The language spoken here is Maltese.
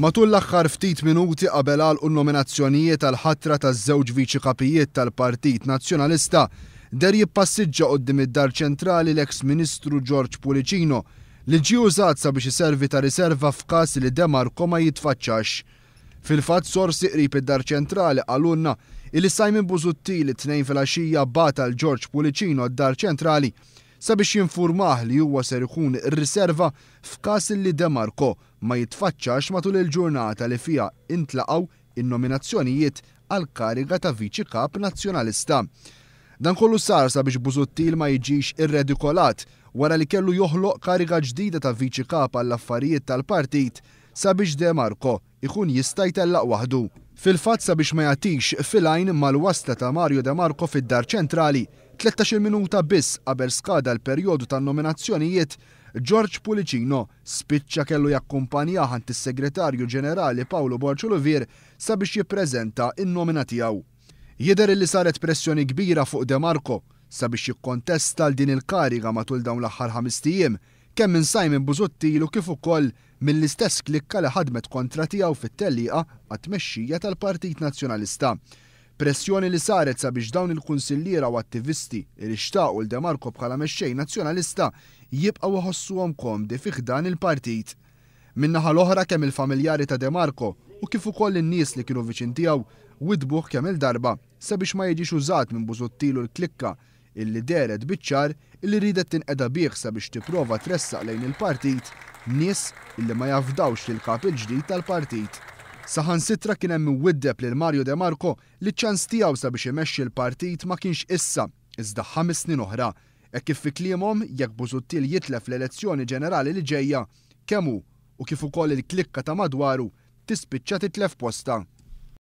Matul l-axħar ftit minuti qabel għal nominazzjonijiet tal-ħatra taż-żewġ viċi kapijiet tal-Partit Nazzjonalista der jippassiġġa qoddim id-dar ċentrali l-eks ministru George Pulicino li ġi użat sabiex iservi ta' riserva f'każ li demar ma jitfaċċax. Fil-fatt sorsi qrib id-dar ċentrali għalunna il-li Simon Buzutti li tnejn fil-axija bata l-George Pulicino d-dar ċentrali sabiex jinfurmah li huwa ser ikun riserva f'każ li Demarko ma jitfaċċax matul il-ġurnata li fija intlaqaw in-nominazzjonijiet għal kariga ta' viċi kap nazzjonalista. Dan kollu sar sabiex Busuttil ma jiġix irredikolat wara li kellu joħloq kariga ġdida ta' viċi kap għall affarijiet tal-partit sabiex Demarko ikun jista' jtellaq waħdu. Fil-fatt sabiex ma jagħtix ajn mal-wasla ta' Mario De Marco fid-dar ċentrali, 13 minuta biss qabel skada l-perjodu ta' nominazzjonijiet George Pulicino spiċċa kellu jakkumpanja ant is-Segretarju Ġenerali Paolo Borċolovir sabiex jippreżenta in-nomina tiegħu. Jidher li saret pressjoni kbira fuq De Marco sabiex jikkontesta l din il-kariga matul dawn l-aħħar ħamistijiem kemm minn Simon Buzuttilu kif ukoll mill-istess klikka li ħadmet kontra tiegħu fit-tellieqa għat-tmexxija tal-Partit Nazzjonalista. Pressjoni li saret sabiex dawn il-kunsilliera u attivisti li xtaqu l-Demarko bħala mexxej nazzjonalista jibqgħu iħossuhom komdi fih dan il-partit. Minnaħa l-oħra kemm il-familjari ta' Demarko u kif ukoll in-nies li kienu viċin tiegħu widbuh kemm il-darba sabiex ma jiġix użat minn Buzuttilu l-klikka illi deret bitċar illi ridet tinqeda bieħsa biex tipprova tressaq lejn il-partit nies illi ma jafdawx lil kap il-ġdid tal-partit. Saħan sitra kien hemm widdeb lil Mario De Marco li ċans tiegħu sabiex imexxi l-partit ma kienx issa iżda ħames snin oħra. hekk kif fi kliemhom jekk Busuttil jitlef l-elezzjoni ġenerali li ġejja kemmu u kif ukoll il-klikka ta' madwaru tispiċċa titlef posta.